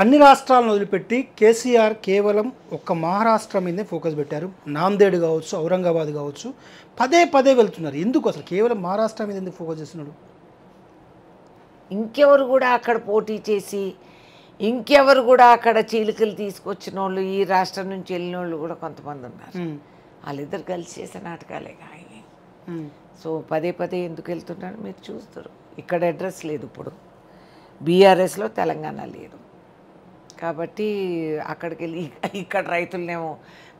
అన్ని రాష్ట్రాలను వదిలిపెట్టి కేసీఆర్ కేవలం ఒక్క మహారాష్ట్ర మీదే ఫోకస్ పెట్టారు నాందేడ్ కావచ్చు ఔరంగాబాద్ కావచ్చు పదే పదే వెళ్తున్నారు ఎందుకు అసలు కేవలం మహారాష్ట్ర మీద ఎందుకు ఫోకస్ చేస్తున్నాడు ఇంకెవరు కూడా అక్కడ పోటీ చేసి ఇంకెవరు కూడా అక్కడ చీలికలు తీసుకొచ్చిన వాళ్ళు ఈ రాష్ట్రం నుంచి వెళ్ళిన వాళ్ళు కూడా కొంతమంది ఉన్నారు వాళ్ళిద్దరు కలిసి చేసే నాటకాలే కానీ సో పదే పదే ఎందుకు వెళ్తున్నాడు మీరు చూస్తారు ఇక్కడ అడ్రస్ లేదు ఇప్పుడు బీఆర్ఎస్లో తెలంగాణ లేదు కాబట్టి అక్కడికి వెళ్ళి ఇక్కడ రైతులనేమో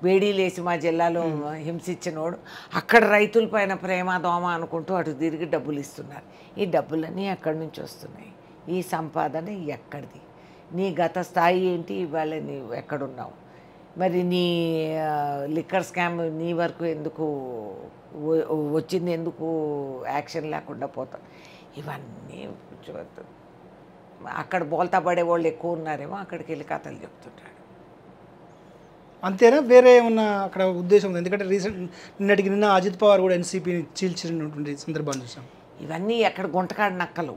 వేడీలేసి మా జిల్లాలో హింసించినోడు అక్కడ రైతుల పైన ప్రేమ దోమ అనుకుంటూ అటు తిరిగి డబ్బులు ఇస్తున్నారు ఈ డబ్బులన్నీ ఎక్కడి నుంచి వస్తున్నాయి ఈ సంపాదన ఎక్కడిది నీ గత స్థాయి ఏంటి ఇవాళ నీవు ఎక్కడున్నావు మరి నీ లిక్కర్ స్కామ్ నీ వరకు ఎందుకు వచ్చింది ఎందుకు యాక్షన్ లేకుండా పోతాం ఇవన్నీ చూద్దాం అక్కడ బోల్తా పడే వాళ్ళు ఎక్కువ ఉన్నారేమో అక్కడికి వెళ్ళి కథలు చెప్తుంటాడు అంతేనా వేరే ఏమన్నా అక్కడ ఉద్దేశం ఉంది ఎందుకంటే రీసెంట్ నిన్నటికి నిన్న అజిత్ పవార్ కూడా ఎన్సీపీని చీల్చినటువంటి సందర్భాన్ని చూసాం ఇవన్నీ ఎక్కడ గుంటకాడ నక్కలు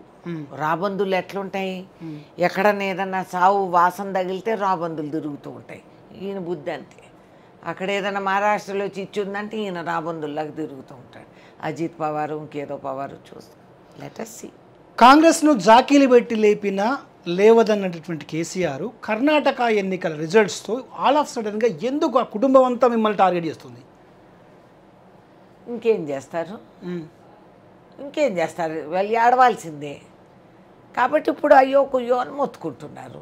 రాబందులు ఎట్లుంటాయి ఎక్కడన్నా ఏదన్నా సావు వాసన తగిలితే రాబందులు తిరుగుతూ ఉంటాయి ఈయన బుద్ధి అంతే అక్కడ ఏదైనా మహారాష్ట్రలో చిచ్చు ఉందంటే ఈయన రాబందుల్లాగా తిరుగుతూ ఉంటాడు అజిత్ పవారు ఇంకేదో పవారు చూస్తాం లెటర్ సి కాంగ్రెస్ను జాకీలు పెట్టి లేపిన లేవదన్నటువంటి కేసీఆర్ కర్ణాటక ఎన్నికల రిజల్ట్స్తో ఆల్ ఆఫ్ సడన్గా ఎందుకు ఆ కుటుంబం అంతా మిమ్మల్ని టార్గెట్ చేస్తుంది ఇంకేం చేస్తారు ఇంకేం చేస్తారు వాళ్ళు ఏడవాల్సిందే కాబట్టి ఇప్పుడు అయ్యో కుయ్యో అని మొత్తుకుంటున్నారు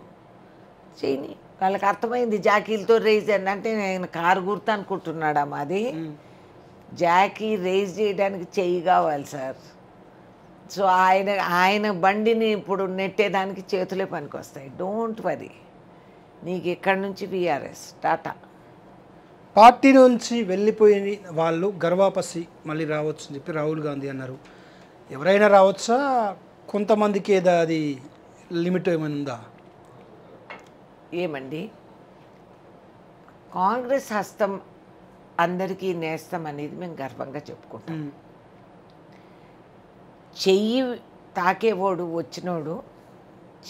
చేయని వాళ్ళకి అర్థమైంది జాకీలతో రేజ్ అని అంటే నేను కారు గుర్తు అనుకుంటున్నాడా మాది జాకీ రేజ్ చేయడానికి చెయ్యి కావాలి సార్ సో ఆయన ఆయన బండిని ఇప్పుడు నెట్టేదానికి చేతులే వస్తాయి డోంట్ వరీ నీకు ఇక్కడి నుంచి బీఆర్ఎస్ టాటా పార్టీ నుంచి వెళ్ళిపోయిన వాళ్ళు గర్వాపసి మళ్ళీ రావచ్చు అని చెప్పి రాహుల్ గాంధీ అన్నారు ఎవరైనా రావచ్చా కొంతమందికి ఏదో అది లిమిట్ ఏమైనా ఉందా ఏమండి కాంగ్రెస్ హస్తం అందరికీ నేస్తం అనేది మేము గర్వంగా చెప్పుకుంటాం చెయ్యి తాకేవాడు వచ్చినోడు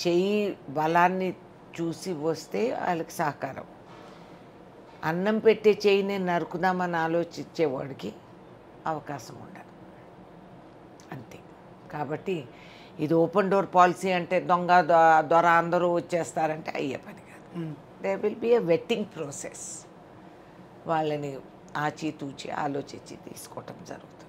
చెయ్యి బలాన్ని చూసి వస్తే వాళ్ళకి సహకారం అన్నం పెట్టే చెయ్యిని నరుకుదామని ఆలోచించేవాడికి అవకాశం ఉండదు అంతే కాబట్టి ఇది ఓపెన్ డోర్ పాలసీ అంటే దొంగ దొర అందరూ వచ్చేస్తారంటే అయ్యే పని కాదు they will be a vetting process వాళ్ళని ఆచితూచి ఆలోచించి తీసుకోవటం జరుగుతుంది